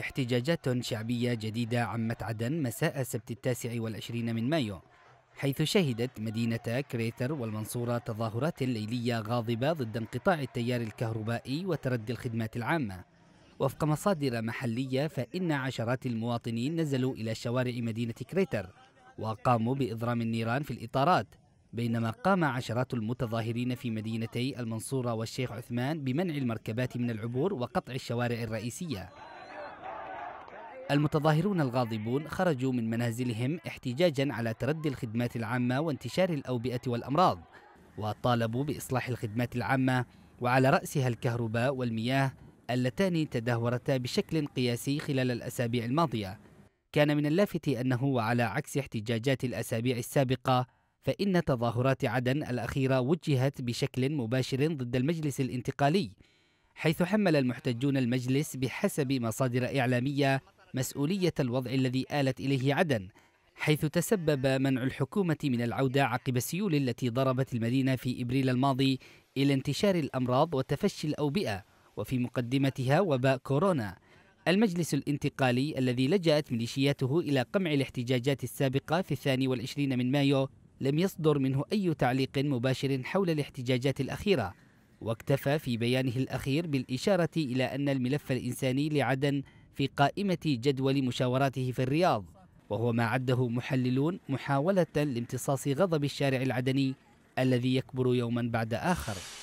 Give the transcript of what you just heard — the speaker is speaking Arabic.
احتجاجات شعبية جديدة عمت عدن مساء السبت التاسع والعشرين من مايو حيث شهدت مدينة كريتر والمنصورة تظاهرات ليلية غاضبة ضد انقطاع التيار الكهربائي وتردي الخدمات العامة وفق مصادر محلية فإن عشرات المواطنين نزلوا إلى شوارع مدينة كريتر وقاموا بإضرام النيران في الإطارات بينما قام عشرات المتظاهرين في مدينتي المنصورة والشيخ عثمان بمنع المركبات من العبور وقطع الشوارع الرئيسية المتظاهرون الغاضبون خرجوا من منازلهم احتجاجا على تردي الخدمات العامة وانتشار الأوبئة والأمراض وطالبوا بإصلاح الخدمات العامة وعلى رأسها الكهرباء والمياه اللتان تدهورتا بشكل قياسي خلال الأسابيع الماضية كان من اللافت أنه وعلى عكس احتجاجات الأسابيع السابقة فإن تظاهرات عدن الأخيرة وجهت بشكل مباشر ضد المجلس الانتقالي حيث حمل المحتجون المجلس بحسب مصادر إعلامية مسؤولية الوضع الذي آلت إليه عدن حيث تسبب منع الحكومة من العودة عقب السيول التي ضربت المدينة في إبريل الماضي إلى انتشار الأمراض وتفشي الأوبئة وفي مقدمتها وباء كورونا المجلس الانتقالي الذي لجأت ميليشياته إلى قمع الاحتجاجات السابقة في الثاني والعشرين من مايو لم يصدر منه أي تعليق مباشر حول الاحتجاجات الأخيرة واكتفى في بيانه الأخير بالإشارة إلى أن الملف الإنساني لعدن في قائمة جدول مشاوراته في الرياض وهو ما عده محللون محاولة لامتصاص غضب الشارع العدني الذي يكبر يوما بعد آخر